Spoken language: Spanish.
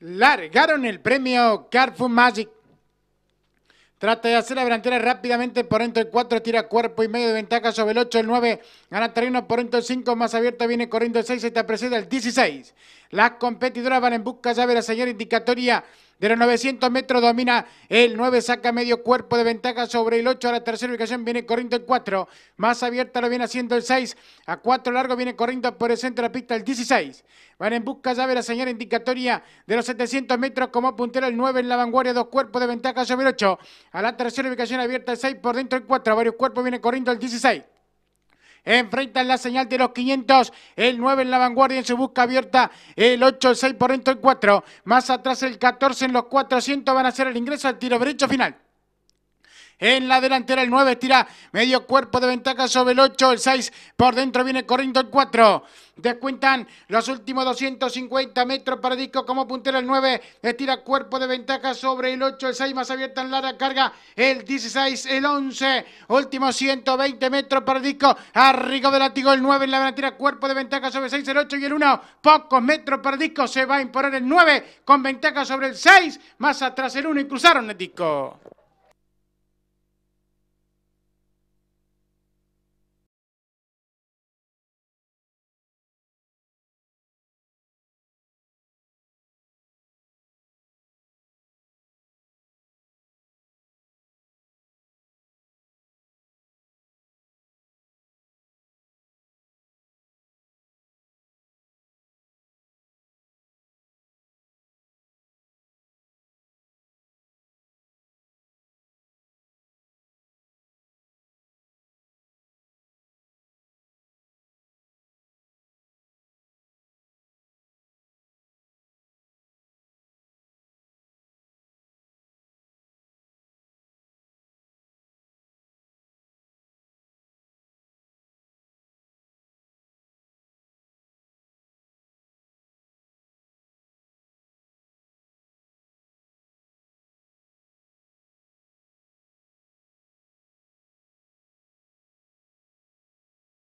largaron el premio Carrefour Magic. Trata de hacer la delantera rápidamente por dentro el 4, tira cuerpo y medio de ventaja sobre el 8, el 9, gana terreno por dentro el 5, más abierto viene corriendo el 6, se te precede el 16. Las competidoras van en busca ya de la señora indicatoria de los 900 metros domina el 9, saca medio cuerpo de ventaja sobre el 8. A la tercera ubicación viene corriendo el 4. Más abierta lo viene haciendo el 6. A 4 largo viene corriendo por el centro de la pista el 16. Van en busca ya de la señora indicatoria de los 700 metros como puntera el 9 en la vanguardia. Dos cuerpos de ventaja sobre el 8. A la tercera ubicación abierta el 6 por dentro el 4. Varios cuerpos viene corriendo el 16. Enfrentan la señal de los 500. El 9 en la vanguardia en su busca abierta. El 8, el 6 por dentro el 4. Más atrás el 14 en los 400 van a hacer el ingreso al tiro derecho final. En la delantera el 9 estira medio cuerpo de ventaja sobre el 8. El 6 por dentro viene corriendo el 4. Descuentan los últimos 250 metros para Disco como puntera el 9. Estira cuerpo de ventaja sobre el 8. El 6 más abierta en larga Carga el 16, el 11. último 120 metros para Disco. Arrigo de látigo el 9 en la delantera. Cuerpo de ventaja sobre el 6, el 8 y el 1. Pocos metros para Disco. Se va a imponer el 9 con ventaja sobre el 6. Más atrás el 1 y cruzaron el Disco.